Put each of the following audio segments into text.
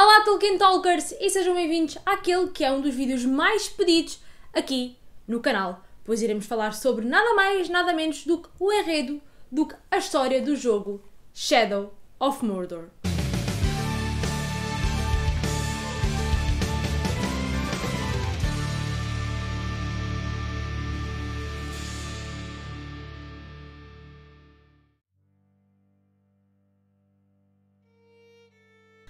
Olá Tolkien Talkers e sejam bem-vindos àquele que é um dos vídeos mais pedidos aqui no canal, pois iremos falar sobre nada mais, nada menos do que o enredo, do que a história do jogo Shadow of Mordor.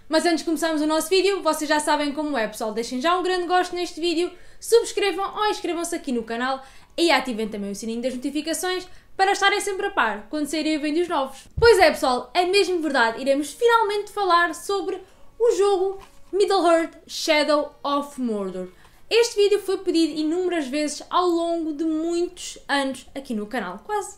Mas antes de começarmos o nosso vídeo, vocês já sabem como é, pessoal. Deixem já um grande gosto neste vídeo, subscrevam ou inscrevam-se aqui no canal e ativem também o sininho das notificações para estarem sempre a par quando saírem vídeos novos. Pois é, pessoal, é mesmo verdade, iremos finalmente falar sobre o jogo Middle-earth Shadow of Mordor. Este vídeo foi pedido inúmeras vezes ao longo de muitos anos aqui no canal, quase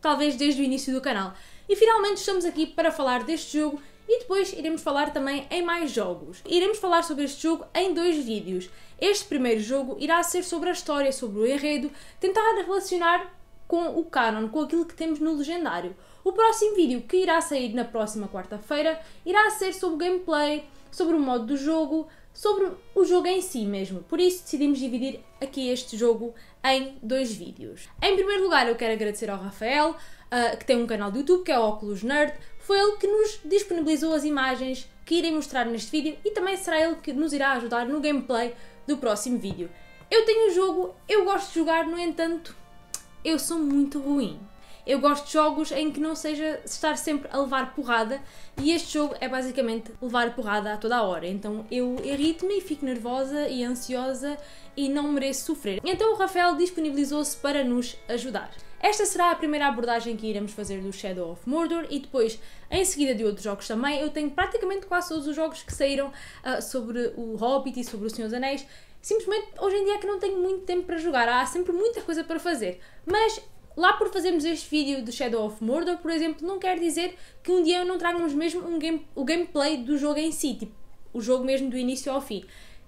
talvez desde o início do canal. E finalmente estamos aqui para falar deste jogo e depois iremos falar também em mais jogos. Iremos falar sobre este jogo em dois vídeos. Este primeiro jogo irá ser sobre a história, sobre o enredo, tentar relacionar com o canon, com aquilo que temos no legendário. O próximo vídeo, que irá sair na próxima quarta-feira, irá ser sobre o gameplay, sobre o modo do jogo, sobre o jogo em si mesmo. Por isso decidimos dividir aqui este jogo em dois vídeos. Em primeiro lugar, eu quero agradecer ao Rafael, uh, que tem um canal do YouTube que é o Oculus Nerd, foi ele que nos disponibilizou as imagens que irei mostrar neste vídeo e também será ele que nos irá ajudar no gameplay do próximo vídeo. Eu tenho o um jogo, eu gosto de jogar, no entanto, eu sou muito ruim. Eu gosto de jogos em que não seja estar sempre a levar porrada e este jogo é basicamente levar porrada a toda a hora. Então eu irrito-me e fico nervosa e ansiosa e não mereço sofrer. Então o Rafael disponibilizou-se para nos ajudar. Esta será a primeira abordagem que iremos fazer do Shadow of Mordor e depois, em seguida de outros jogos também, eu tenho praticamente quase todos os jogos que saíram uh, sobre o Hobbit e sobre o Senhor dos Anéis. Simplesmente hoje em dia é que não tenho muito tempo para jogar, há sempre muita coisa para fazer. Mas lá por fazermos este vídeo do Shadow of Mordor, por exemplo, não quer dizer que um dia não tragamos mesmo um game, o gameplay do jogo em si, tipo, o jogo mesmo do início ao fim.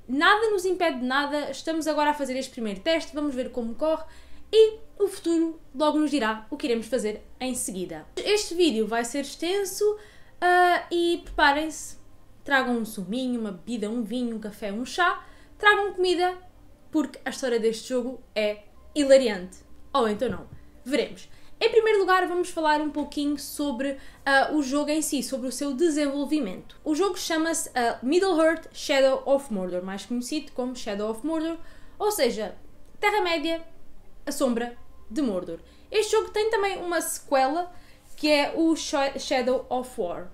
Nada nos impede de nada, estamos agora a fazer este primeiro teste, vamos ver como corre e o futuro logo nos dirá o que iremos fazer em seguida. Este vídeo vai ser extenso uh, e preparem-se. Tragam um suminho, uma bebida, um vinho, um café, um chá. Tragam comida, porque a história deste jogo é hilariante. Ou então não. Veremos. Em primeiro lugar, vamos falar um pouquinho sobre uh, o jogo em si, sobre o seu desenvolvimento. O jogo chama-se uh, ah, Middle-earth Shadow of Mordor, mais conhecido como Shadow of Mordor, ou seja, Terra-média a Sombra de Mordor. Este jogo tem também uma sequela que é o Shadow of War,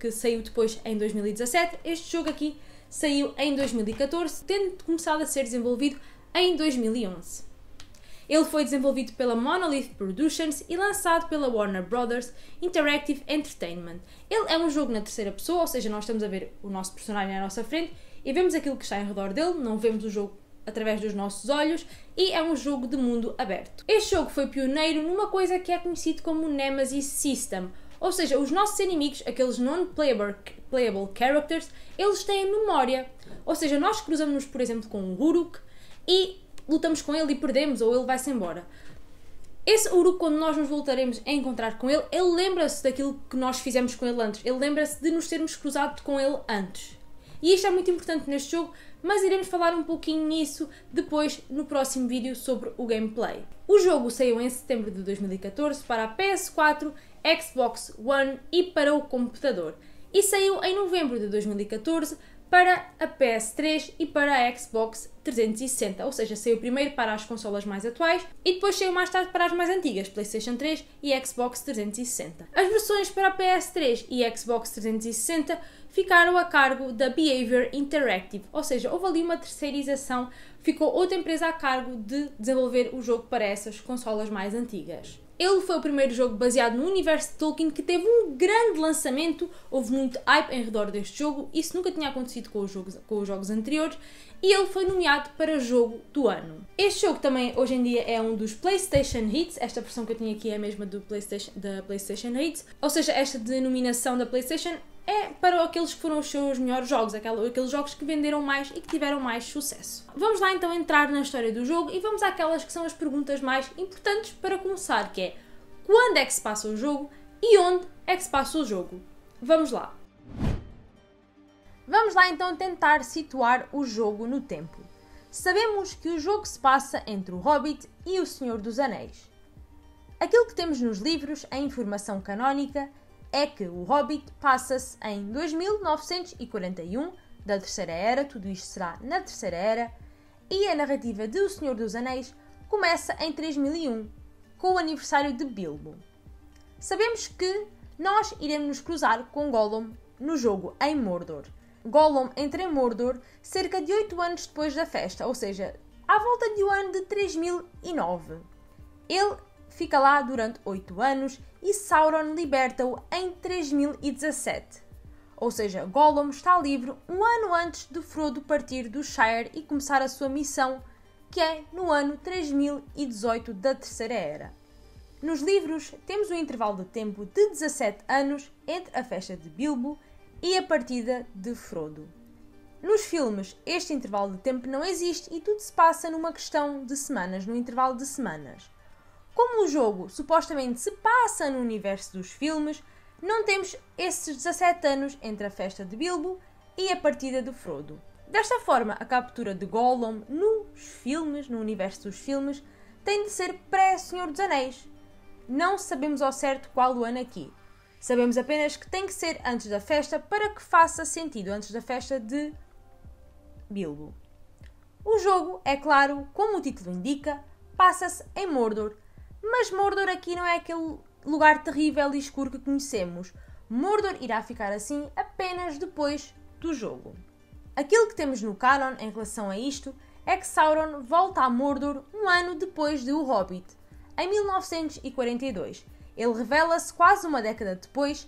que saiu depois em 2017. Este jogo aqui saiu em 2014, tendo começado a ser desenvolvido em 2011. Ele foi desenvolvido pela Monolith Productions e lançado pela Warner Brothers Interactive Entertainment. Ele é um jogo na terceira pessoa, ou seja, nós estamos a ver o nosso personagem à nossa frente e vemos aquilo que está em redor dele, não vemos o jogo através dos nossos olhos e é um jogo de mundo aberto. Este jogo foi pioneiro numa coisa que é conhecido como Nemesis System, ou seja, os nossos inimigos, aqueles non-playable characters, eles têm memória. Ou seja, nós cruzamos-nos, por exemplo, com um Uruk e lutamos com ele e perdemos ou ele vai-se embora. Esse Uruk, quando nós nos voltaremos a encontrar com ele, ele lembra-se daquilo que nós fizemos com ele antes. Ele lembra-se de nos termos cruzado com ele antes. E isto é muito importante neste jogo, mas iremos falar um pouquinho nisso depois no próximo vídeo sobre o gameplay. O jogo saiu em setembro de 2014 para a PS4, Xbox One e para o computador, e saiu em novembro de 2014 para a PS3 e para a Xbox 360, ou seja, saiu primeiro para as consolas mais atuais e depois saiu mais tarde para as mais antigas, PlayStation 3 e Xbox 360. As versões para a PS3 e Xbox 360 ficaram a cargo da Behavior Interactive, ou seja, houve ali uma terceirização, ficou outra empresa a cargo de desenvolver o jogo para essas consolas mais antigas. Ele foi o primeiro jogo baseado no universo de Tolkien que teve um grande lançamento, houve muito hype em redor deste jogo, isso nunca tinha acontecido com os jogos, com os jogos anteriores, e ele foi nomeado para jogo do ano. Este jogo também hoje em dia é um dos PlayStation Hits, esta versão que eu tenho aqui é a mesma do PlayStation, da PlayStation Hits, ou seja, esta denominação da PlayStation é para aqueles que foram os seus melhores jogos, aqueles jogos que venderam mais e que tiveram mais sucesso. Vamos lá então entrar na história do jogo e vamos àquelas que são as perguntas mais importantes para começar, que é quando é que se passa o jogo e onde é que se passa o jogo. Vamos lá! Vamos lá então tentar situar o jogo no tempo. Sabemos que o jogo se passa entre o Hobbit e o Senhor dos Anéis. Aquilo que temos nos livros, a é informação canónica, é que o Hobbit passa-se em 2941 da Terceira Era, tudo isto será na Terceira Era, e a narrativa de O Senhor dos Anéis começa em 3001, com o aniversário de Bilbo. Sabemos que nós iremos nos cruzar com Gollum no jogo em Mordor. Gollum entra em Mordor cerca de 8 anos depois da festa, ou seja, à volta de um ano de 3009. Ele fica lá durante 8 anos e Sauron liberta-o em 3017. Ou seja, Gollum está livre um ano antes de Frodo partir do Shire e começar a sua missão, que é no ano 3018 da Terceira Era. Nos livros, temos um intervalo de tempo de 17 anos entre a festa de Bilbo e a partida de Frodo. Nos filmes, este intervalo de tempo não existe e tudo se passa numa questão de semanas, num intervalo de semanas. Como o jogo supostamente se passa no universo dos filmes, não temos esses 17 anos entre a festa de Bilbo e a partida de Frodo. Desta forma, a captura de Gollum nos filmes, no universo dos filmes, tem de ser pré-Senhor dos Anéis. Não sabemos ao certo qual o ano aqui. Sabemos apenas que tem que ser antes da festa para que faça sentido antes da festa de Bilbo. O jogo, é claro, como o título indica, passa-se em Mordor, mas Mordor aqui não é aquele lugar terrível e escuro que conhecemos. Mordor irá ficar assim apenas depois do jogo. Aquilo que temos no canon em relação a isto é que Sauron volta a Mordor um ano depois de O Hobbit, em 1942. Ele revela-se quase uma década depois,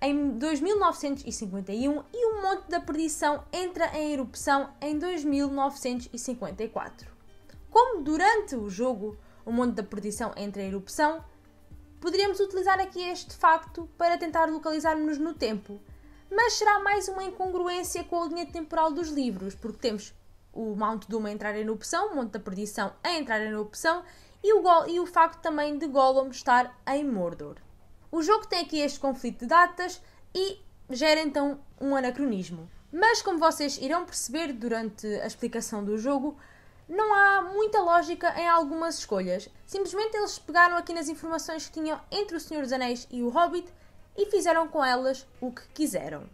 em 2951, e o Monte da Perdição entra em erupção em 2954. Como durante o jogo, o mundo da perdição entre em erupção, poderíamos utilizar aqui este facto para tentar localizarmos-nos no tempo, mas será mais uma incongruência com a linha temporal dos livros, porque temos o Mount Doom a entrar em erupção, o Monte da Perdição a entrar em erupção e o, e o facto também de Gollum estar em Mordor. O jogo tem aqui este conflito de datas e gera então um anacronismo. Mas como vocês irão perceber durante a explicação do jogo, não há muita lógica em algumas escolhas. Simplesmente eles pegaram aqui nas informações que tinham entre o Senhor dos Anéis e o Hobbit e fizeram com elas o que quiseram.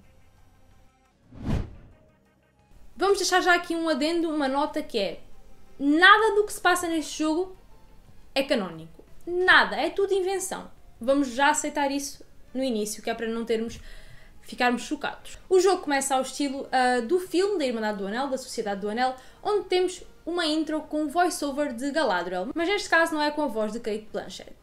Vamos deixar já aqui um adendo, uma nota que é: nada do que se passa neste jogo é canónico. Nada, é tudo invenção. Vamos já aceitar isso no início, que é para não termos ficarmos chocados. O jogo começa ao estilo uh, do filme da Irmandade do Anel, da Sociedade do Anel, onde temos uma intro com voiceover voice-over de Galadriel, mas neste caso não é com a voz de Kate Blanchett.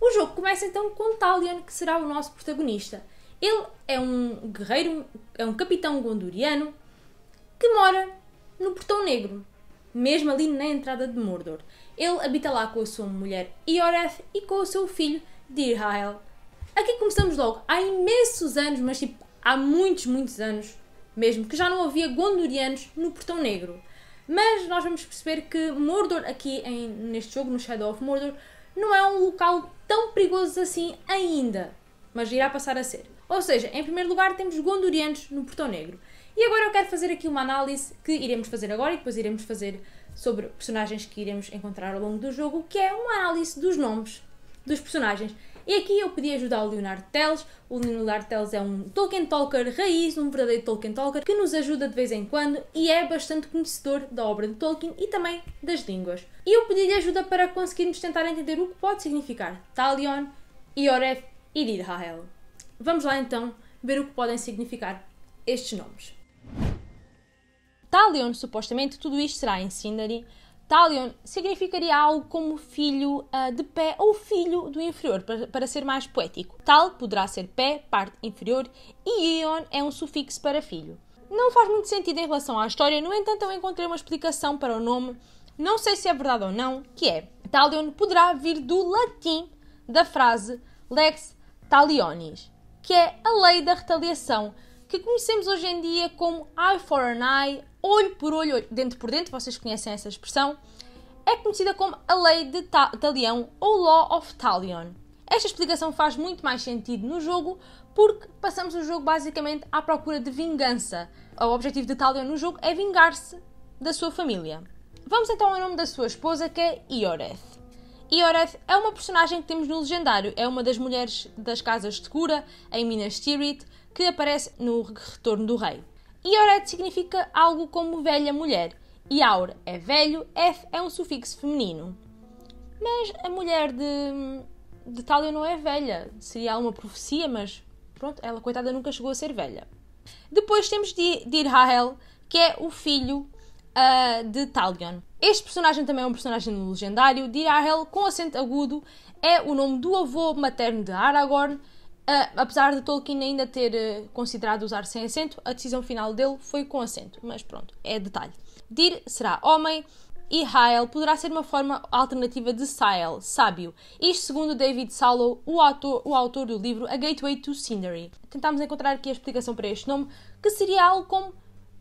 O jogo começa então com Talion, que será o nosso protagonista. Ele é um guerreiro, é um capitão gondoriano que mora no Portão Negro, mesmo ali na entrada de Mordor. Ele habita lá com a sua mulher Ioreth e com o seu filho Dirhael. Aqui começamos logo, há imensos anos, mas tipo, há muitos, muitos anos mesmo, que já não havia gondorianos no Portão Negro. Mas nós vamos perceber que Mordor, aqui em, neste jogo, no Shadow of Mordor, não é um local tão perigoso assim ainda, mas irá passar a ser. Ou seja, em primeiro lugar temos gondorianos no Portão Negro. E agora eu quero fazer aqui uma análise que iremos fazer agora e depois iremos fazer sobre personagens que iremos encontrar ao longo do jogo, que é uma análise dos nomes dos personagens. E aqui eu pedi ajuda ao Leonardo Teles. O Leonardo Teles é um Tolkien Talker raiz, um verdadeiro Tolkien Talker, que nos ajuda de vez em quando e é bastante conhecedor da obra de Tolkien e também das línguas. E eu pedi-lhe ajuda para conseguirmos tentar entender o que pode significar Talion, Ioref e Dirhael. Vamos lá então ver o que podem significar estes nomes. Talion, supostamente, tudo isto será em Sindarin, Talion significaria algo como filho uh, de pé ou filho do inferior, para, para, ser mais poético. Tal poderá ser pé, parte inferior, e ion é um sufixo para filho. Não faz muito sentido em relação à história, no entanto, eu encontrei uma explicação para o nome, não sei se é verdade ou não, que é Talion poderá vir do latim da frase lex talionis, que é a lei da retaliação, que conhecemos hoje em dia como eye for an eye, olho por olho, dente por dente, vocês conhecem essa expressão, é conhecida como a Lei de Ta Talião ou Law of Talion. Esta explicação faz muito mais sentido no jogo porque passamos o jogo basicamente à procura de vingança. O objetivo de Talion no jogo é vingar-se da sua família. Vamos então ao nome da sua esposa que é Ioreth. Ioreth é uma personagem que temos no Legendário, é uma das mulheres das Casas de Cura em Minas Tirith que aparece no Retorno do Rei. E Ioret significa algo como velha mulher e aur é velho, f é um sufixo feminino. Mas a mulher de, de Talia não é velha, seria uma profecia, mas pronto, ela coitada nunca chegou a ser velha. Depois temos de Dirhahel, que é o filho uh, de Talion. Este personagem também é um personagem legendário. Dirahel, com acento agudo, é o nome do avô materno de Aragorn, Uh, apesar de Tolkien ainda ter uh, considerado usar sem acento, a decisão final dele foi com acento, mas pronto, é detalhe. Dir será homem e Hael poderá ser uma forma alternativa de Sael, sábio. Isto segundo David Salow, o autor, o autor do livro A Gateway to Cindery. Tentámos encontrar aqui a explicação para este nome, que seria algo como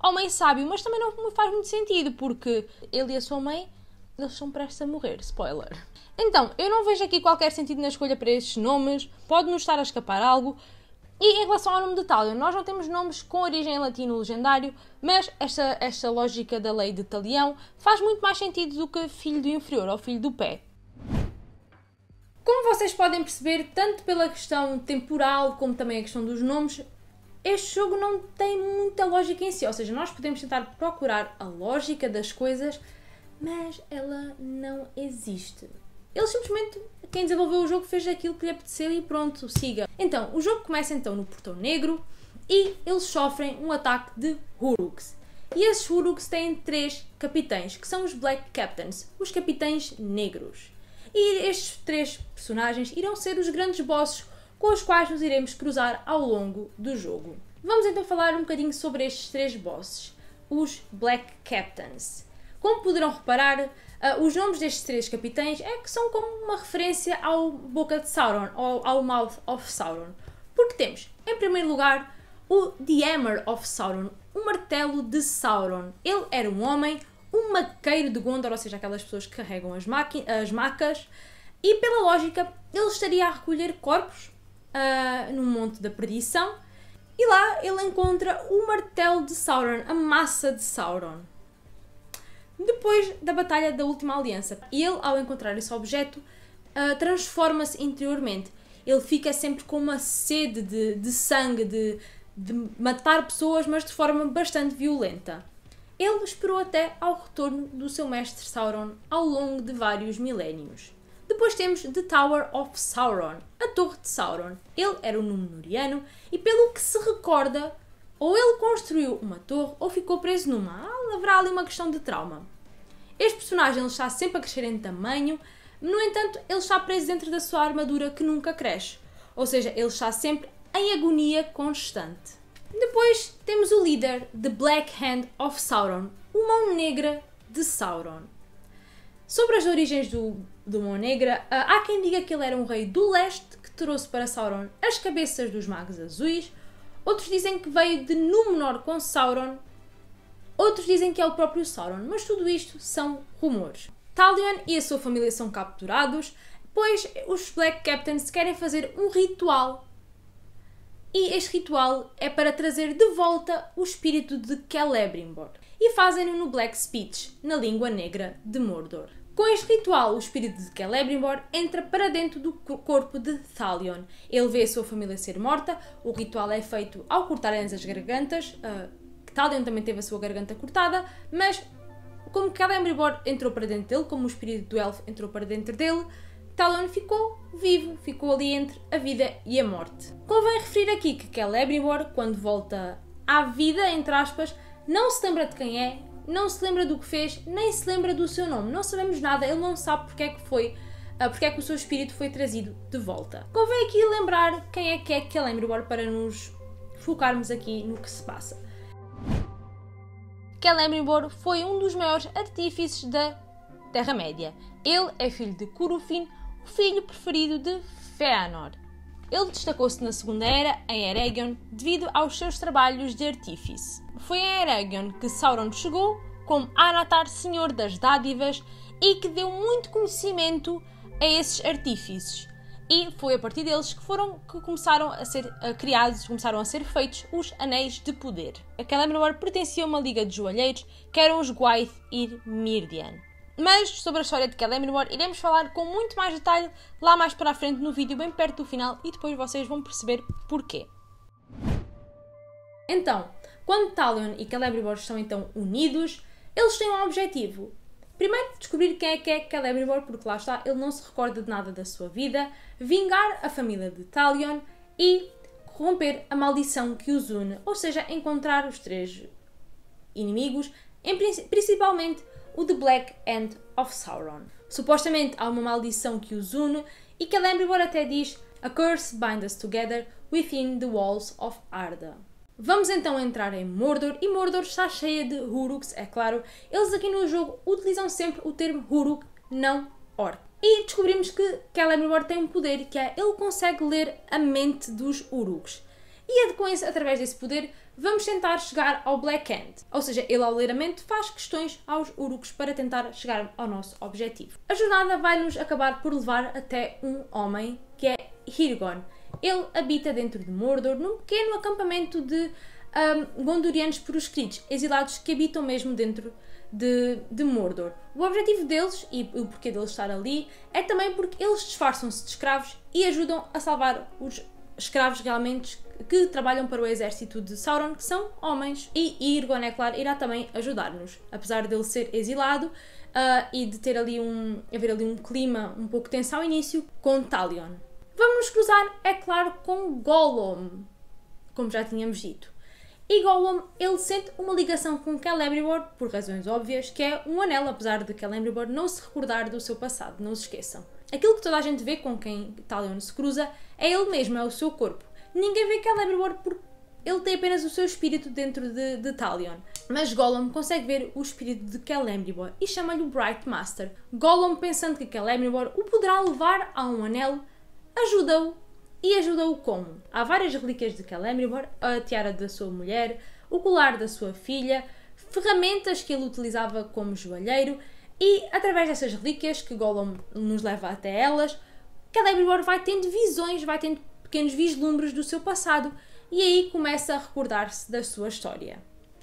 homem sábio, mas também não faz muito sentido, porque ele e a sua mãe, eles são prestes a morrer, spoiler. Então, eu não vejo aqui qualquer sentido na escolha para estes nomes, pode-nos estar a escapar algo. E em relação ao nome de Talion, nós não temos nomes com origem latino legendário, mas esta, esta lógica da lei de Talião faz muito mais sentido do que filho do inferior ou filho do pé. Como vocês podem perceber, tanto pela questão temporal como também a questão dos nomes, este jogo não tem muita lógica em si, ou seja, nós podemos tentar procurar a lógica das coisas, mas ela não existe. Ele simplesmente, quem desenvolveu o jogo, fez aquilo que lhe apeteceu e pronto, siga. Então, o jogo começa então no Portão Negro e eles sofrem um ataque de Huruks. E esses Huruks têm três capitães, que são os Black Captains, os capitães negros. E estes três personagens irão ser os grandes bosses com os quais nos iremos cruzar ao longo do jogo. Vamos então falar um bocadinho sobre estes três bosses, os Black Captains. Como poderão reparar, uh, os nomes destes três capitães é que são como uma referência ao Boca de Sauron, ou ao Mouth of Sauron. Porque temos, em primeiro lugar, o The Hammer of Sauron, o martelo de Sauron. Ele era um homem, um maqueiro de Gondor, ou seja, aquelas pessoas que carregam as, as macas, e pela lógica, ele estaria a recolher corpos uh, ah, no Monte da Perdição, e lá ele encontra o martelo de Sauron, a massa de Sauron depois da Batalha da Última Aliança. Ele, ao encontrar esse objeto, uh, transforma-se interiormente. Ele fica sempre com uma sede de, de sangue, de, de matar pessoas, mas de forma bastante violenta. Ele esperou até ao retorno do seu mestre Sauron ao longo de vários milénios. Depois temos The Tower of Sauron, a Torre de Sauron. Ele era um Númenoriano e, pelo que se recorda, ou ele construiu uma torre ou ficou preso numa. Ah, haverá ali uma questão de trauma. Este personagem ele está sempre a crescer em tamanho, no entanto, ele está preso dentro da sua armadura que nunca cresce. Ou seja, ele está sempre em agonia constante. Depois temos o líder de Black Hand of Sauron, o Mão Negra de Sauron. Sobre as origens do, do Mão Negra, ah, há quem diga que ele era um rei do leste que trouxe para Sauron as cabeças dos magos azuis, Outros dizem que veio de Númenor com Sauron. Outros dizem que é o próprio Sauron, mas tudo isto são rumores. Talion e a sua família são capturados, pois os Black Captains querem fazer um ritual. E este ritual é para trazer de volta o espírito de Celebrimbor. E fazem-no no Black Speech, na língua negra de Mordor. Com este ritual, o espírito de Celebrimbor entra para dentro do corpo de Thalion. Ele vê a sua família ser morta, o ritual é feito ao cortarem as gargantas. Uh, Thalion também teve a sua garganta cortada, mas como Celebrimbor entrou para dentro dele, como o espírito do elfo entrou para dentro dele, Thalion ficou vivo, ficou ali entre a vida e a morte. Convém referir aqui que Celebrimbor, quando volta à vida, entre aspas, não se lembra de quem é, não se lembra do que fez, nem se lembra do seu nome. Não sabemos nada, ele não sabe porque é que foi, ah, porque é que o seu espírito foi trazido de volta. Convém aqui lembrar quem é que é que Celebrimbor para nos focarmos aqui no que se passa. Celebrimbor foi um dos maiores artífices da Terra-média. Ele é filho de Curufin, o filho preferido de Feanor. Ele destacou-se na segunda era, em Eregion, devido aos seus trabalhos de artífice. Foi em Eregion que Sauron chegou como Anatar, Senhor das Dádivas, e que deu muito conhecimento a esses artífices. E foi a partir deles que foram que começaram a ser a, criados, começaram a ser feitos os Anéis de Poder. A Celebrimbor pertencia a uma liga de joalheiros que eram os Gwaith e Mirdian. Mas sobre a história de Kelly Moore iremos falar com muito mais detalhe lá mais para a frente no vídeo, bem perto do final, e depois vocês vão perceber porquê. Então, quando Talion e Celebrimbor estão então unidos, eles têm um objetivo. Primeiro, descobrir quem é que é Celebrimbor, porque lá está, ele não se recorda de nada da sua vida, vingar a família de Talion e romper a maldição que os une, ou seja, encontrar os três inimigos, em, principalmente o The Black End of Sauron. Supostamente há uma maldição que os une e que Elembibor até diz A curse binds us together within the walls of Arda. Vamos então entrar em Mordor e Mordor está cheia de Huruks, é claro. Eles aqui no jogo utilizam sempre o termo Huruk, não Orc. E descobrimos que Celebrimbor tem um poder que é ele consegue ler a mente dos Uruks e é com esse, através desse poder vamos tentar chegar ao Black End. Ou seja, ele ao mente faz questões aos Uruks para tentar chegar ao nosso objetivo. A jornada vai-nos acabar por levar até um homem que é Hirgon. Ele habita dentro de Mordor num pequeno acampamento de um, gondorianos proscritos, exilados que habitam mesmo dentro de, de, Mordor. O objetivo deles, e o porquê deles estar ali, é também porque eles disfarçam-se de escravos e ajudam a salvar os escravos realmente que trabalham para o exército de Sauron, que são homens. E Irgon, é claro, irá também ajudar-nos. Apesar dele ser exilado uh, e de ter ali um, haver ali um clima um pouco tenso ao início, com Talion. Vamos nos cruzar, é claro, com Gollum, como já tínhamos dito. E Gollum, ele sente uma ligação com Celebrimbor, por razões óbvias, que é um anel, apesar de Celebrimbor não se recordar do seu passado, não se esqueçam. Aquilo que toda a gente vê com quem Talion se cruza é ele mesmo, é o seu corpo ninguém vê que é porque ele tem apenas o seu espírito dentro de, de Talion. Mas Gollum consegue ver o espírito de Celebrimbor e chama-lhe o Bright Master. Gollum, pensando que Celebrimbor o poderá levar a um anel, ajuda-o. E ajuda-o como? Há várias relíquias de Celebrimbor, a tiara da sua mulher, o colar da sua filha, ferramentas que ele utilizava como joalheiro e, através dessas relíquias que Gollum nos leva até elas, Celebrimbor vai tendo visões, vai tendo pequenos vislumbres do seu passado e aí começa a recordar-se da sua história.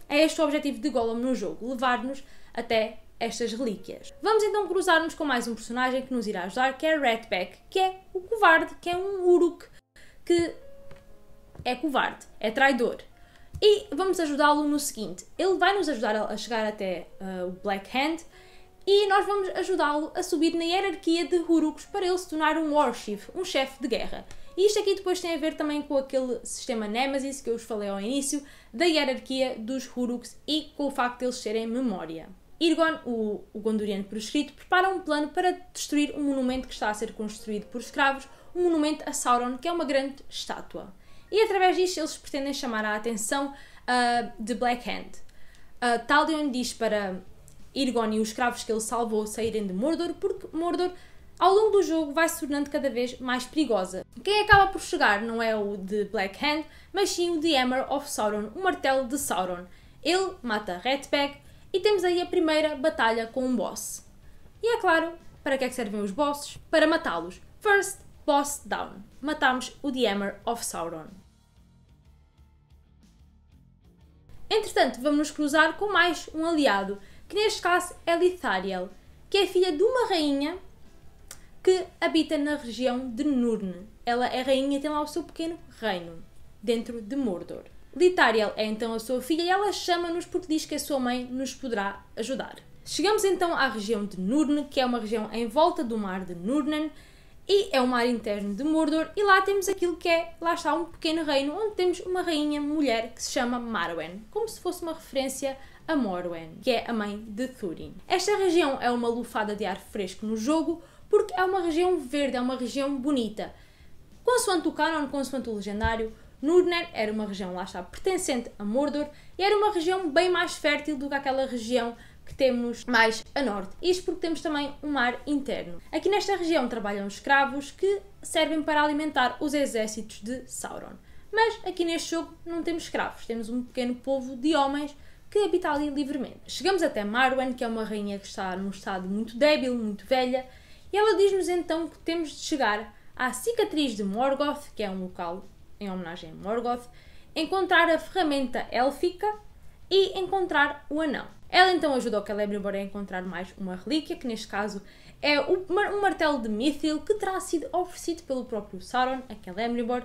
É este o objetivo de Gollum no jogo, levar-nos até estas relíquias. Vamos então cruzar-nos com mais um personagem que nos irá ajudar, que é Redback, que é o covarde, que é um Uruk, que é covarde, é traidor. E vamos ajudá-lo no seguinte: ele vai nos ajudar a chegar até uh, o Black Hand e nós vamos ajudá-lo a subir na hierarquia de Uruks para ele se tornar um Warchief, um chefe de guerra. E isto aqui depois tem a ver também com aquele sistema Nemesis que eu vos falei ao início, da hierarquia dos Huruks e com o facto de eles serem memória. Irgon, o, o Gondoriano proscrito, prepara um plano para destruir um monumento que está a ser construído por escravos, um monumento a Sauron, que é uma grande estátua. E através disto eles pretendem chamar a atenção uh, de Black Hand. Uh, Talion diz para Irgon e os escravos que ele salvou saírem de Mordor, porque Mordor ao longo do jogo vai se tornando cada vez mais perigosa. Quem acaba por chegar não é o de Black Hand, mas sim o de Hammer of Sauron, o martelo de Sauron. Ele mata Redback e temos aí a primeira batalha com um boss. E é claro, para que é que servem os bosses? Para matá-los. First Boss Down. Matamos o The Hammer of Sauron. Entretanto, vamos nos cruzar com mais um aliado, que neste caso é Lithariel, que é filha de uma rainha que habita na região de Nurne. Ela é rainha e tem lá o seu pequeno reino, dentro de Mordor. Litariel é então a sua filha e ela chama-nos porque diz que a sua mãe nos poderá ajudar. Chegamos então à região de Nurne, que é uma região em volta do mar de Nurnen, e é o mar interno de Mordor, e lá temos aquilo que é, lá está, um pequeno reino, onde temos uma rainha mulher que se chama Marwen, como se fosse uma referência a Morwen, que é a mãe de Thurin. Esta região é uma lufada de ar fresco no jogo, porque é uma região verde, é uma região bonita. Consoante o canon, consoante o legendário, Nurner era uma região, lá está, pertencente a Mordor e era uma região bem mais fértil do que aquela região que temos mais a norte. Isto porque temos também um mar interno. Aqui nesta região trabalham escravos que servem para alimentar os exércitos de Sauron. Mas aqui neste jogo não temos escravos, temos um pequeno povo de homens que habita ali livremente. Chegamos até Marwen, que é uma rainha que está num estado muito débil, muito velha, e ela diz-nos então que temos de chegar à cicatriz de Morgoth, que é um local em homenagem a Morgoth, encontrar a ferramenta élfica e encontrar o anão. Ela então ajuda o Celebrimbor a encontrar mais uma relíquia, que neste caso é um martelo de Mithril que terá sido oferecido pelo próprio Sauron a Celebrimbor.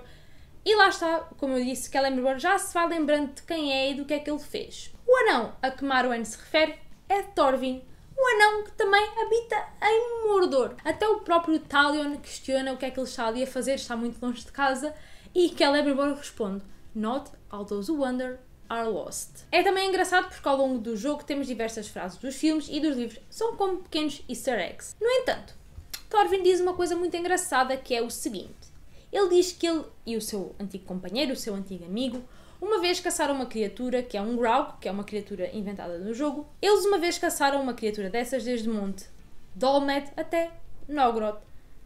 E lá está, como eu disse, Celebrimbor já se vai lembrando de quem é e do que é que ele fez. O anão a que Marwen se refere é Thorvin, um anão que também habita em Mordor. Até o próprio Talion questiona o que é que ele está ali a fazer, está muito longe de casa, e Celebrimbor responde: Not all those who wander are lost. É também engraçado porque ao longo do jogo temos diversas frases dos filmes e dos livros, são como pequenos easter eggs. No entanto, Thorfinn diz uma coisa muito engraçada que é o seguinte: ele diz que ele e o seu antigo companheiro, o seu antigo amigo, uma vez caçaram uma criatura que é um Grauk, que é uma criatura inventada no jogo. Eles uma vez caçaram uma criatura dessas desde Monte Dolmet até Nogrod,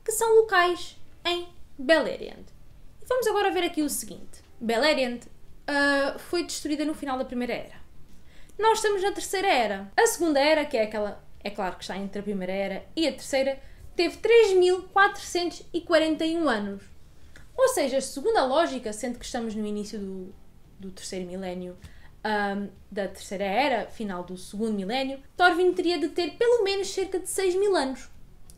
que são locais em Beleriand. vamos agora ver aqui o seguinte. Beleriand uh, foi destruída no final da Primeira Era. Nós estamos na Terceira Era. A Segunda Era, que é aquela, é claro que está entre a Primeira Era e a Terceira, teve 3.441 anos. Ou seja, segundo a lógica, sendo que estamos no início do, do terceiro milénio um, da terceira era, final do segundo milénio, Thorfinn teria de ter pelo menos cerca de 6 mil anos,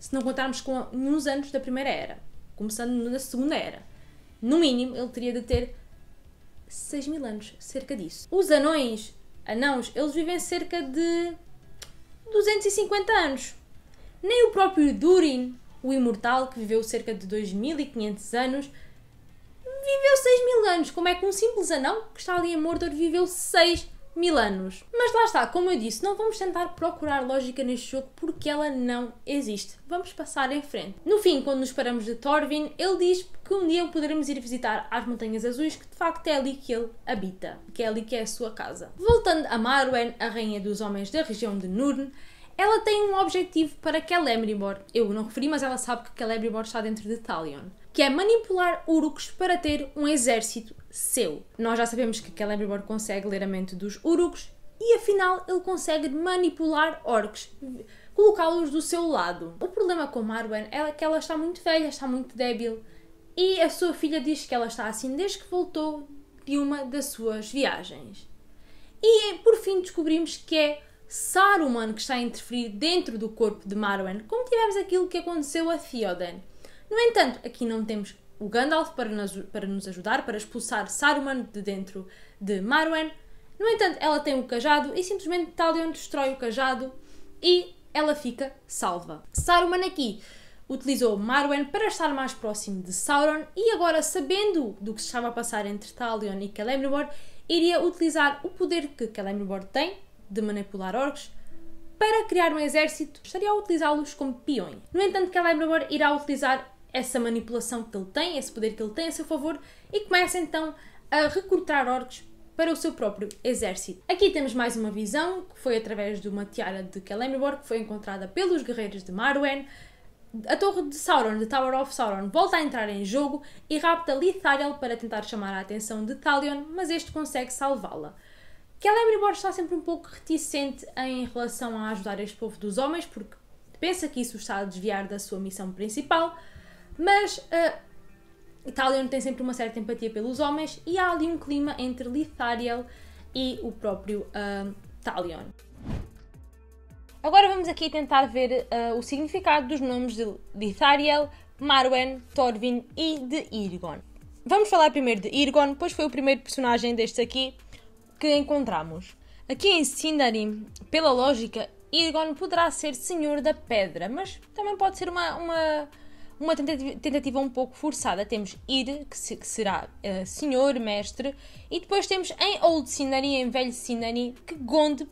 se não contarmos com uns anos da primeira era, começando na segunda era. No mínimo, ele teria de ter 6 mil anos, cerca disso. Os anões, anãos, eles vivem cerca de 250 anos. Nem o próprio Durin, o imortal, que viveu cerca de 2500 anos, viveu 6 mil anos. Como é que um simples anão que está ali em Mordor viveu 6 mil anos? Mas lá está, como eu disse, não vamos tentar procurar lógica neste jogo porque ela não existe. Vamos passar em frente. No fim, quando nos paramos de Thorvin, ele diz que um dia poderemos ir visitar as Montanhas Azuis, que de facto é ali que ele habita, que é ali que é a sua casa. Voltando a Marwen, a rainha dos homens da região de Nurn, ela tem um objetivo para Celebrimbor. Eu não referi, mas ela sabe que Celebrimbor está dentro de Talion que é manipular urucos para ter um exército seu. Nós já sabemos que Celebrimbor consegue ler a mente dos urucos e afinal ele consegue manipular orcs, colocá-los do seu lado. O problema com Marwen é que ela está muito velha, está muito débil e a sua filha diz que ela está assim desde que voltou de uma das suas viagens. E por fim descobrimos que é Saruman que está a interferir dentro do corpo de Marwen, como tivemos aquilo que aconteceu a Theoden. No entanto, aqui não temos o Gandalf para nos, para nos ajudar, para expulsar Saruman de dentro de Marwen. No entanto, ela tem o cajado e simplesmente Talion destrói o cajado e ela fica salva. Saruman aqui utilizou Marwen para estar mais próximo de Sauron e agora, sabendo do que se estava a passar entre Talion e Celebrimbor, iria utilizar o poder que Celebrimbor tem de manipular orcs para criar um exército, estaria a utilizá-los como peões. No entanto, Celebrimbor irá utilizar essa manipulação que ele tem, esse poder que ele tem a seu favor e começa então a recrutar orcs para o seu próprio exército. Aqui temos mais uma visão, que foi através de uma tiara de Celebrimbor, que foi encontrada pelos guerreiros de Marwen. A torre de Sauron, de Tower of Sauron, volta a entrar em jogo e rapta Lithariel para tentar chamar a atenção de Talion, mas este consegue salvá-la. Celebrimbor está sempre um pouco reticente em relação a ajudar este povo dos homens, porque pensa que isso está a desviar da sua missão principal, mas eh, a Itália não tem sempre uma certa empatia pelos homens e há ali um clima entre Lithariel e o próprio uh, Talion. Agora vamos aqui tentar ver uh, o significado dos nomes de Lithariel, Marwen, Torvin e de Irgon. Vamos falar primeiro de Irgon, pois foi o primeiro personagem destes aqui que encontramos. Aqui em Sindarin, pela lógica, Irgon poderá ser Senhor da Pedra, mas também pode ser uma, uma uma tentativa, tentativa, um pouco forçada. Temos ir, que, se, que será uh, senhor, mestre, e depois temos em Old Sinari, em Velho Sinani que Gond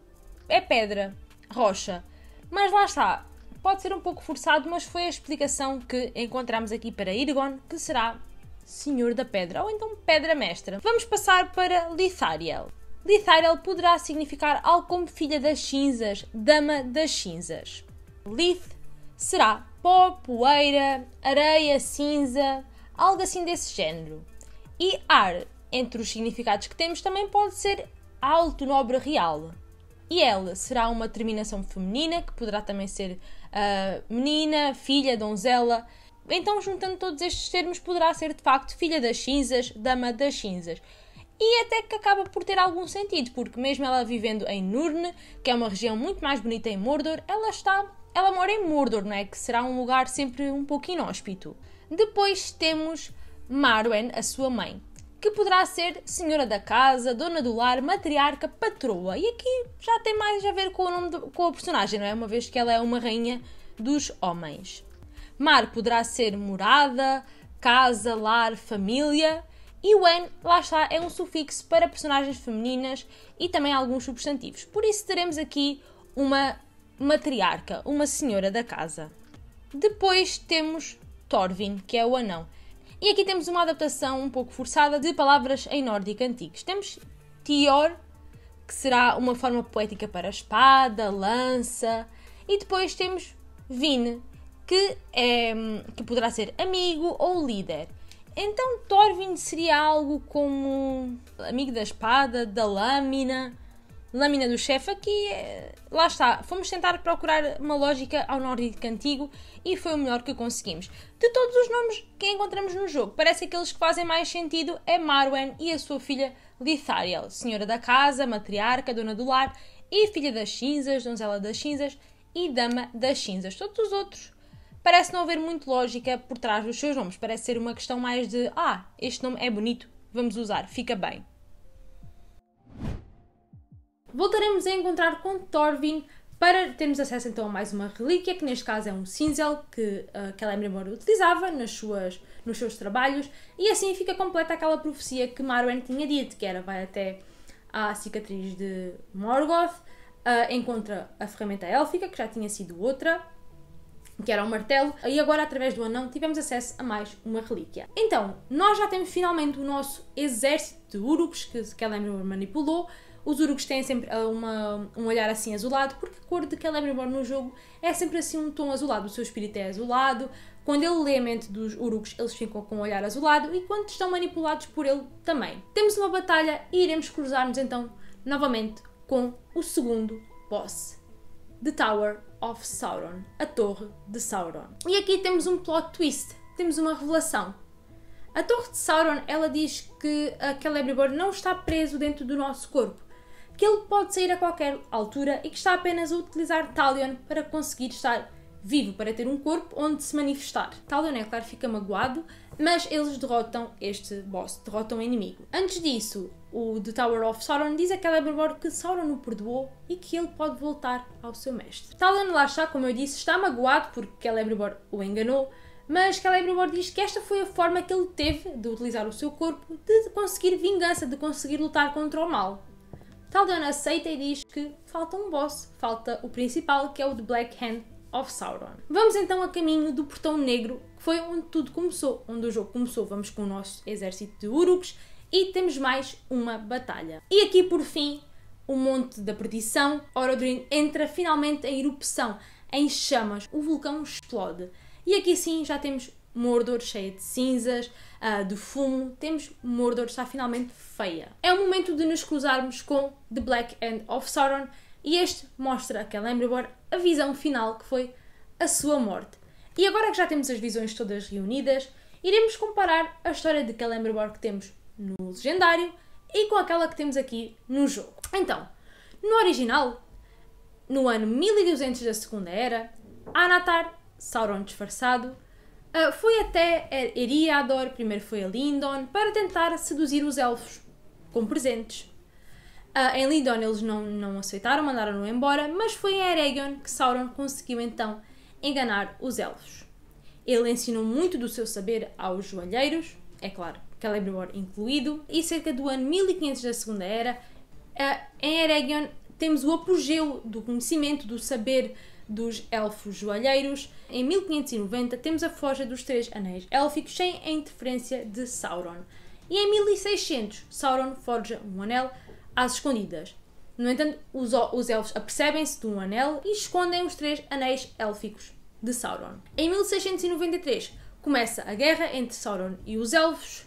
é pedra, rocha. Mas lá está, pode ser um pouco forçado, mas foi a explicação que encontramos aqui para Irgon, que será Senhor da Pedra, ou então Pedra Mestra. Vamos passar para Lithariel. Lithariel poderá significar algo como Filha das Cinzas, Dama das Cinzas. Lith será pó, poeira, areia, cinza, algo assim desse género. E ar, entre os significados que temos, também pode ser alto, nobre, real. E ela será uma terminação feminina, que poderá também ser uh, menina, filha, donzela. Então, juntando todos estes termos, poderá ser de facto filha das cinzas, dama das cinzas. E até que acaba por ter algum sentido, porque mesmo ela vivendo em Nurne, que é uma região muito mais bonita em Mordor, ela está ela mora em Mordor, não é? Que será um lugar sempre um pouco inóspito. Depois temos Marwen, a sua mãe, que poderá ser senhora da casa, dona do lar, matriarca, patroa. E aqui já tem mais a ver com o nome com a personagem, não é? Uma vez que ela é uma rainha dos homens. Mar poderá ser morada, casa, lar, família. E Wen, lá está, é um sufixo para personagens femininas e também alguns substantivos. Por isso teremos aqui uma matriarca, uma senhora da casa. Depois temos Thorvin, que é o anão. E aqui temos uma adaptação um pouco forçada de palavras em nórdico antigos. Temos Tior, que será uma forma poética para espada, lança, e depois temos Vin, que, é, que poderá ser amigo ou líder. Então Thorvin seria algo como amigo da espada, da lâmina, Lâmina do Chefe, aqui, eh, lá está, fomos tentar procurar uma lógica ao nórdico antigo e foi o melhor que conseguimos. De todos os nomes que encontramos no jogo, parece que aqueles que fazem mais sentido é Marwen e a sua filha Lithariel, senhora da casa, matriarca, dona do lar e filha das cinzas, donzela das cinzas e dama das cinzas. Todos os outros parece não haver muito lógica por trás dos seus nomes, parece ser uma questão mais de ah, este nome é bonito, vamos usar, fica bem voltaremos a encontrar com Thorvin para termos acesso então a mais uma relíquia, que neste caso é um cinzel que uh, eh, Celebrimbor utilizava nas suas, nos seus trabalhos, e assim fica completa aquela profecia que Marwen tinha dito, que era vai até à cicatriz de Morgoth, uh, encontra a ferramenta élfica, que já tinha sido outra, que era o um martelo, e agora através do anão tivemos acesso a mais uma relíquia. Então, nós já temos finalmente o nosso exército de Uruks que Celebrimbor manipulou, os urugos têm sempre ah, uma, um olhar assim azulado, porque a cor de Celebrimbor no jogo é sempre assim um tom azulado. O seu espírito é azulado. Quando ele lê a mente dos urugos, eles ficam com um olhar azulado e quando estão manipulados por ele também. Temos uma batalha e iremos cruzar-nos então novamente com o segundo boss. The Tower of Sauron, a Torre de Sauron. E aqui temos um plot twist, temos uma revelação. A Torre de Sauron, ela diz que a Celebrimbor não está preso dentro do nosso corpo, que ele pode sair a qualquer altura e que está apenas a utilizar Talion para conseguir estar vivo, para ter um corpo onde se manifestar. Talion, é claro, fica magoado, mas eles derrotam este boss, derrotam o inimigo. Antes disso, o The Tower of Sauron diz a Celebrimbor que Sauron o perdoou e que ele pode voltar ao seu mestre. Talion lá está, como eu disse, está magoado porque Celebrimbor o enganou, mas Celebrimbor diz que esta foi a forma que ele teve de utilizar o seu corpo de conseguir vingança, de conseguir lutar contra o mal. Taldana aceita e diz que falta um boss, falta o principal que é o de Black Hand of Sauron. Vamos então a caminho do Portão Negro, que foi onde tudo começou, onde o jogo começou. Vamos com o nosso exército de Uruks e temos mais uma batalha. E aqui por fim, o Monte da Perdição, Orodrin entra finalmente em erupção, em chamas, o vulcão explode. E aqui sim já temos Mordor cheio de cinzas, uh, de fumo, temos Mordor está finalmente feia. É o momento de nos cruzarmos com The Black End of Sauron e este mostra a Celebrimbor a visão final que foi a sua morte. E agora que já temos as visões todas reunidas, iremos comparar a história de Celebrimbor que temos no Legendário e com aquela que temos aqui no jogo. Então, no original, no ano 1200 da Segunda Era, Anatar, Sauron disfarçado, Uh, ah, foi até Eriador, primeiro foi a Lindon, para tentar seduzir os elfos com presentes. Uh, em Lindon eles não, não aceitaram, mandaram-no embora, mas foi em Eregion que Sauron conseguiu então enganar os elfos. Ele ensinou muito do seu saber aos joalheiros, é claro, Celebrimbor incluído, e cerca do ano 1500 da Segunda Era, uh, em Eregion temos o apogeu do conhecimento, do saber dos elfos joalheiros. Em 1590 temos a Forja dos Três Anéis Élficos sem a interferência de Sauron. E em 1600 Sauron forja um anel às escondidas. No entanto, os, os elfos apercebem-se de um anel e escondem os três anéis élficos de Sauron. Em 1693 começa a guerra entre Sauron e os elfos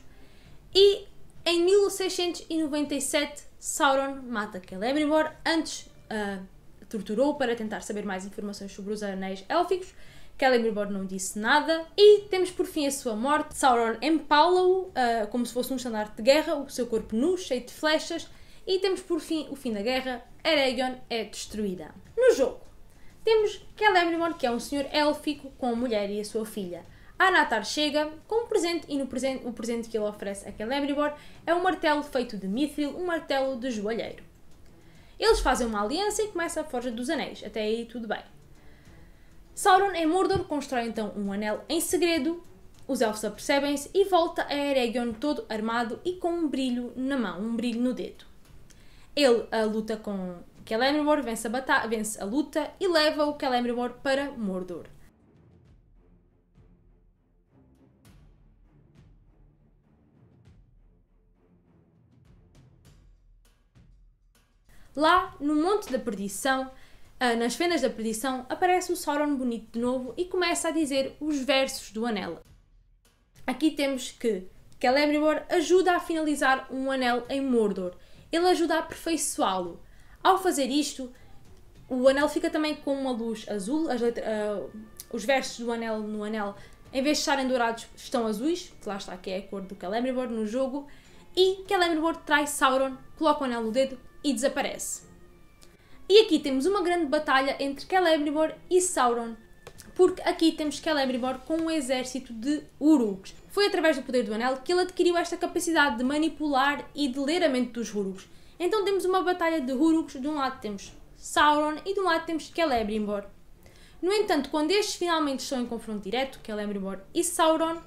e em 1697 Sauron mata Celebrimbor antes uh, torturou para tentar saber mais informações sobre os anéis élficos. Celebrimbor não disse nada. E temos por fim a sua morte. Sauron empala-o uh, como se fosse um estandarte de guerra, o seu corpo nu, cheio de flechas. E temos por fim o fim da guerra. Eregion é destruída. No jogo, temos Celebrimbor, que é um senhor élfico com a mulher e a sua filha. Anatar chega com um presente e no presente, o presente que ele oferece a Celebrimbor é um martelo feito de mithril, um martelo de joalheiro. Eles fazem uma aliança e começa a Forja dos Anéis. Até aí tudo bem. Sauron em é Mordor constrói então um anel em segredo, os elfos apercebem-se e volta a Eregion todo armado e com um brilho na mão, um brilho no dedo. Ele a luta com Celebrimbor, vence a, vence a luta e leva o Celebrimbor para Mordor. Lá, no Monte da Perdição, ah, nas Fendas da Perdição, aparece o Sauron bonito de novo e começa a dizer os versos do Anel. Aqui temos que Celebrimbor ajuda a finalizar um anel em Mordor. Ele ajuda a aperfeiçoá-lo. Ao fazer isto, o anel fica também com uma luz azul. Letra, uh, os versos do anel no anel, em vez de estarem dourados, estão azuis. Que lá está, que é a cor do Celebrimbor no jogo. E Celebrimbor trai Sauron, coloca o anel no dedo e desaparece. E aqui temos uma grande batalha entre Celebrimbor e Sauron, porque aqui temos Celebrimbor com um exército de Urugs. Foi através do poder do Anel que ele adquiriu esta capacidade de manipular e de ler a mente dos Urugs. Então temos uma batalha de Urugs, de um lado temos Sauron e de um lado temos Celebrimbor. No entanto, quando estes finalmente estão em confronto direto, Celebrimbor e Sauron,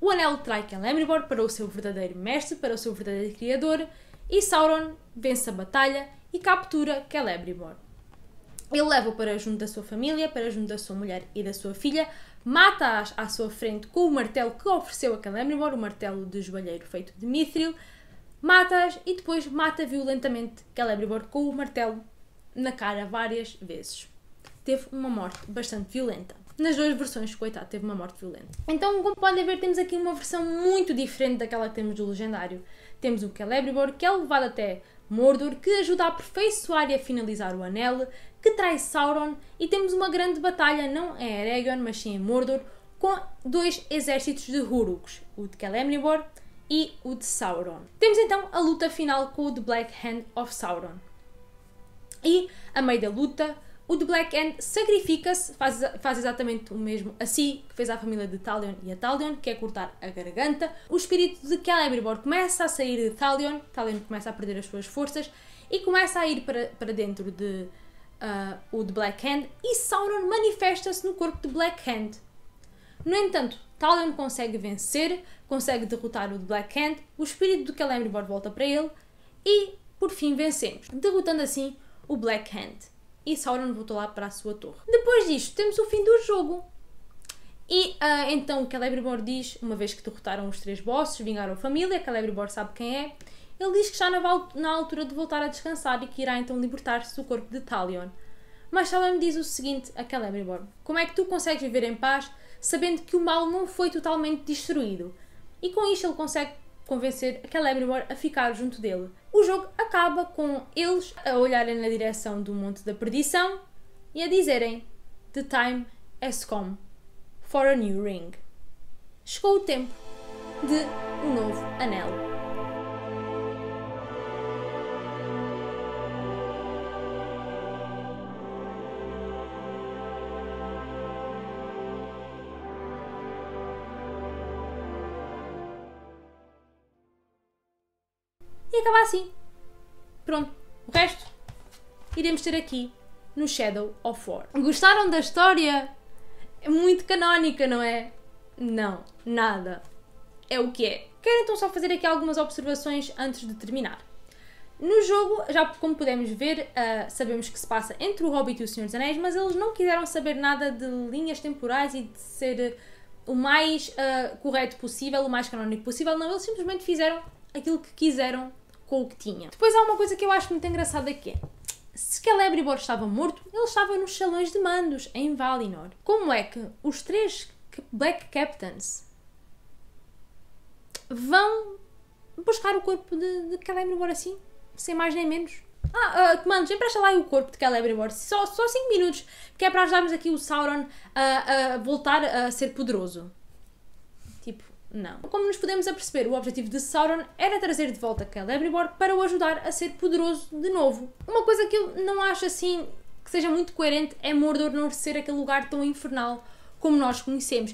o Anel trai Celebrimbor para o seu verdadeiro mestre, para o seu verdadeiro criador, e Sauron vence a batalha e captura Celebrimbor. Ele leva-o para junto da sua família, para junto da sua mulher e da sua filha, mata-as à sua frente com o martelo que ofereceu a Celebrimbor, o martelo de joalheiro feito de mithril, mata-as e depois mata violentamente Celebrimbor com o martelo na cara várias vezes. Teve uma morte bastante violenta. Nas duas versões, coitado, teve uma morte violenta. Então, como podem ver, temos aqui uma versão muito diferente daquela que temos do Legendário. Temos o Celebrimbor, que é levado até Mordor, que ajuda a aperfeiçoar e a finalizar o Anel, que trai Sauron, e temos uma grande batalha, não em é Eregion, mas sim em Mordor, com dois exércitos de Huruks, o de Celebrimbor e o de Sauron. Temos então a luta final com o The Black Hand of Sauron. E, a meio da luta, o de Black End sacrifica-se, faz, faz exatamente o mesmo a si que fez à família de Talion e a Talion, que é cortar a garganta. O espírito de Celebrimbor começa a sair de Talion, Talion começa a perder as suas forças e começa a ir para, para dentro de uh, o de Black Hand e Sauron manifesta-se no corpo de Black Hand. No entanto, Talion consegue vencer, consegue derrotar o de Black Hand, o espírito do Celebrimbor volta para ele e, por fim, vencemos, derrotando assim o Black Hand e Sauron voltou lá para a sua torre. Depois disto, temos o fim do jogo. E uh, então Celebrimbor diz, uma vez que derrotaram os três bosses, vingaram a família, Celebrimbor sabe quem é, ele diz que está na, na altura de voltar a descansar e que irá então libertar-se do corpo de Talion. Mas Sauron diz o seguinte a Celebrimbor, como é que tu consegues viver em paz sabendo que o mal não foi totalmente destruído? E com isto ele consegue convencer aquele Ebermore a ficar junto dele. O jogo acaba com eles a olharem na direção do Monte da Perdição e a dizerem The time has come for a new ring. Chegou o tempo de um novo anel. acabar assim. Pronto. O resto iremos ter aqui no Shadow of War. Gostaram da história? É muito canónica, não é? Não, nada. É o que é. Quero então só fazer aqui algumas observações antes de terminar. No jogo, já como podemos ver, uh, sabemos que se passa entre o Hobbit e o Senhor dos Anéis, mas eles não quiseram saber nada de linhas temporais e de ser ah, o mais uh, correto possível, o mais canónico possível. Não, eles simplesmente fizeram aquilo que quiseram com o que tinha. Depois há uma coisa que eu acho muito engraçada que é se Celebribor estava morto, ele estava nos salões de mandos, em Valinor. Como é que os três Black Captains vão buscar o corpo de, de assim? Sem mais nem menos. Ah, uh, comandos, empresta lá o corpo de Celebribor. só 5 minutos, que é para ajudarmos aqui o Sauron a, a voltar a ser poderoso. Não. Como nos podemos aperceber, o objetivo de Sauron era trazer de volta Celebrimbor para o ajudar a ser poderoso de novo. Uma coisa que eu não acho assim que seja muito coerente é Mordor não ser aquele lugar tão infernal como nós conhecemos.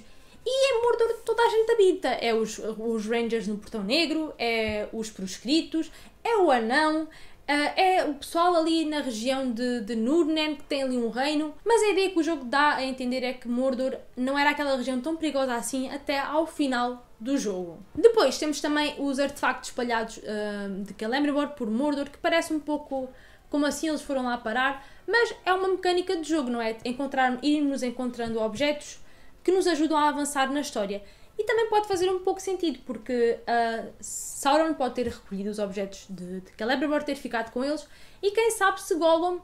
E é Mordor toda a gente habita. É os, os Rangers no Portão Negro, é os proscritos, é o anão, ah, é o pessoal ali na região de, de Nurnen, que tem ali um reino, mas a ideia que o jogo dá a entender é que Mordor não era aquela região tão perigosa assim até ao final do jogo. Depois temos também os artefactos espalhados uh, de Celebrimbor por Mordor, que parece um pouco como assim eles foram lá parar, mas é uma mecânica de jogo, não é? Encontrar, irmos encontrando objetos que nos ajudam a avançar na história. E também pode fazer um pouco sentido, porque uh, Sauron pode ter recolhido os objetos de, de Celebrimbor, ter ficado com eles, e quem sabe se Gollum uh,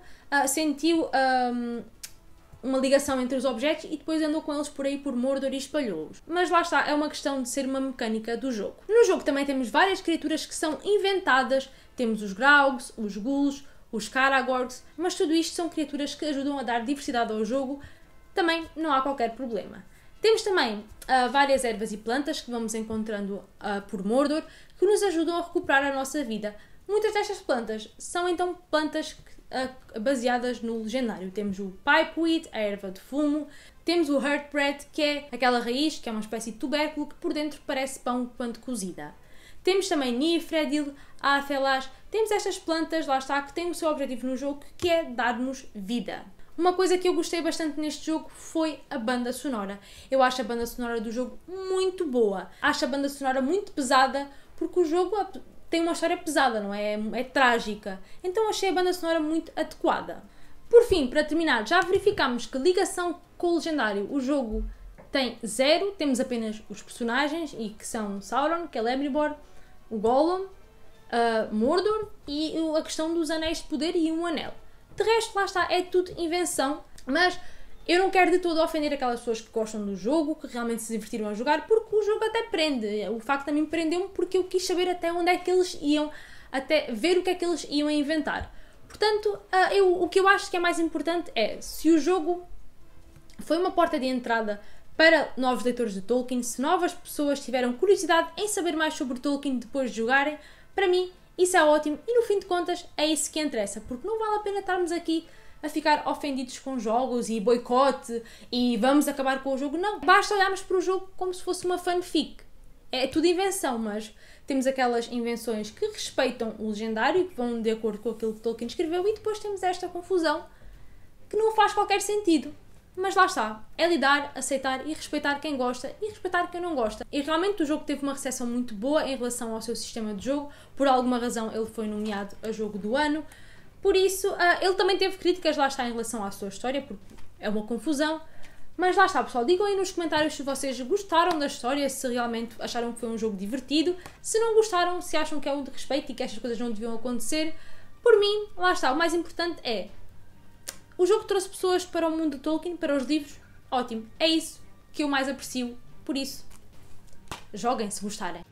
sentiu um, ah, uma ligação entre os objetos e depois andou com eles por aí por Mordor e espalhou-os. Mas lá está, é uma questão de ser uma mecânica do jogo. No jogo também temos várias criaturas que são inventadas, temos os Graugs, os Ghouls, os Karagorgs, mas tudo isto são criaturas que ajudam a dar diversidade ao jogo, também não há qualquer problema. Temos também uh, várias ervas e plantas que vamos encontrando uh, por Mordor que nos ajudam a recuperar a nossa vida. Muitas destas plantas são então plantas uh, baseadas no legendário. Temos o pipeweed, a erva de fumo, temos o heartbread, que é aquela raiz que é uma espécie de tubérculo que por dentro parece pão quando cozida. Temos também Nifredil, Afelaz, temos estas plantas, lá está, que têm o seu objetivo no jogo, que é dar-nos vida. Uma coisa que eu gostei bastante neste jogo foi a banda sonora. Eu acho a banda sonora do jogo muito boa. Acho a banda sonora muito pesada, porque o jogo tem uma história pesada, não é? É trágica. Então achei a banda sonora muito adequada. Por fim, para terminar, já verificámos que ligação com o legendário o jogo tem zero, temos apenas os personagens e que são Sauron, Celebrimbor, o Gollum, uh, Mordor e a questão dos anéis de poder e um anel. De resto, lá está, é tudo invenção, mas eu não quero de todo ofender aquelas pessoas que gostam do jogo, que realmente se divertiram a jogar, porque o jogo até prende. O facto também prendeu-me porque eu quis saber até onde é que eles iam, até ver o que é que eles iam inventar. Portanto, ah, eu, o que eu acho que é mais importante é se o jogo foi uma porta de entrada para novos leitores de Tolkien, se novas pessoas tiveram curiosidade em saber mais sobre Tolkien depois de jogarem, para mim isso é ótimo e no fim de contas é isso que interessa, porque não vale a pena estarmos aqui a ficar ofendidos com jogos e boicote e vamos acabar com o jogo. Não, basta olharmos para o jogo como se fosse uma fanfic. É tudo invenção, mas temos aquelas invenções que respeitam o legendário, que vão de acordo com aquilo que Tolkien escreveu, e depois temos esta confusão que não faz qualquer sentido. Mas lá está, é lidar, aceitar e respeitar quem gosta e respeitar quem não gosta. E realmente o jogo teve uma recepção muito boa em relação ao seu sistema de jogo, por alguma razão ele foi nomeado a jogo do ano. Por isso, uh, ele também teve críticas lá está em relação à sua história, porque é uma confusão. Mas lá está, pessoal. Digam aí nos comentários se vocês gostaram da história, se realmente acharam que foi um jogo divertido. Se não gostaram, se acham que é um de respeito e que estas coisas não deviam acontecer. Por mim, lá está. O mais importante é o jogo trouxe pessoas para o mundo de Tolkien, para os livros. Ótimo. É isso que eu mais aprecio. Por isso, joguem se gostarem.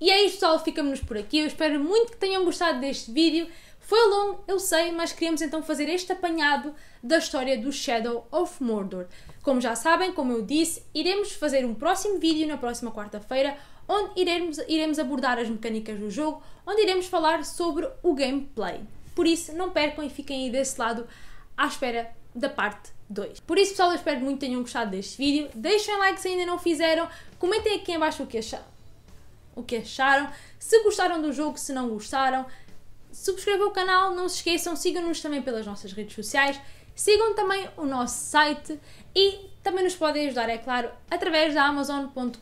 E é isto, pessoal. Ficamos por aqui. Eu espero muito que tenham gostado deste vídeo. Foi longo, eu sei, mas queríamos então fazer este apanhado da história do Shadow of Mordor. Como já sabem, como eu disse, iremos fazer um próximo vídeo na próxima quarta-feira, onde iremos, iremos abordar as mecânicas do jogo, onde iremos falar sobre o gameplay. Por isso, não percam e fiquem aí desse lado à espera da parte 2. Por isso, pessoal, eu espero muito que tenham gostado deste vídeo. Deixem like se ainda não fizeram. Comentem aqui em baixo o que acharam. O que acharam. Se gostaram do jogo, se não gostaram. Subscrevam o canal, não se esqueçam. Sigam-nos também pelas nossas redes sociais. Sigam também o nosso site e também nos podem ajudar, é claro, através da Amazon.com.br,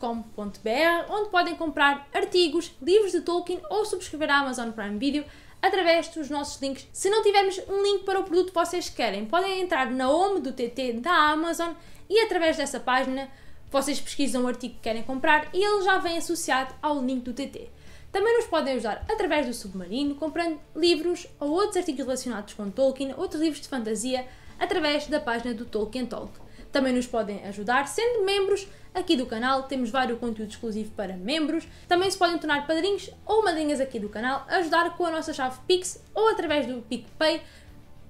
onde podem comprar artigos, livros de Tolkien ou subscrever a Amazon Prime Video através dos nossos links. Se não tivermos um link para o produto que vocês querem, podem entrar na home do TT da Amazon e através dessa página vocês pesquisam o artigo que querem comprar e ele já vem associado ao link do TT. Também nos podem ajudar através do Submarino, comprando livros ou outros artigos relacionados com Tolkien, outros livros de fantasia, através da página do Tolkien Talk também nos podem ajudar. Sendo membros aqui do canal, temos vários conteúdos exclusivos para membros. Também se podem tornar padrinhos ou madrinhas aqui do canal, ajudar com a nossa chave Pix ou através do PicPay,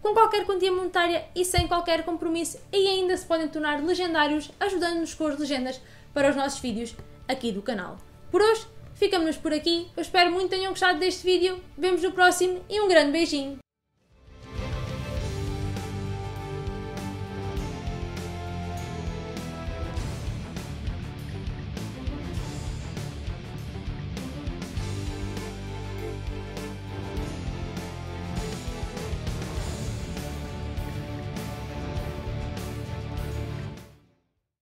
com qualquer quantia monetária e sem qualquer compromisso. E ainda se podem tornar legendários, ajudando-nos com as legendas para os nossos vídeos aqui do canal. Por hoje, ficamos por aqui. Eu espero muito que tenham gostado deste vídeo. Vemos no próximo e um grande beijinho.